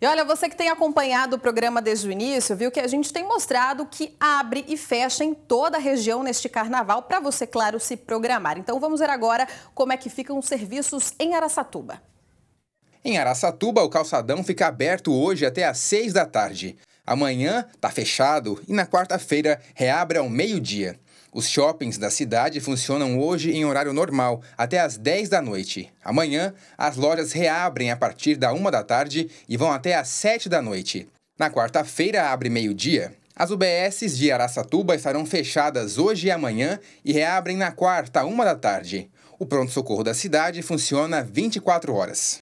E olha, você que tem acompanhado o programa desde o início, viu que a gente tem mostrado que abre e fecha em toda a região neste carnaval, para você, claro, se programar. Então vamos ver agora como é que ficam os serviços em Araçatuba. Em Araçatuba, o calçadão fica aberto hoje até às 6 da tarde. Amanhã está fechado e na quarta-feira reabre ao meio-dia. Os shoppings da cidade funcionam hoje em horário normal, até às 10 da noite. Amanhã, as lojas reabrem a partir da 1 da tarde e vão até às 7 da noite. Na quarta-feira, abre meio-dia. As UBSs de Araçatuba estarão fechadas hoje e amanhã e reabrem na quarta, 1 da tarde. O pronto-socorro da cidade funciona 24 horas.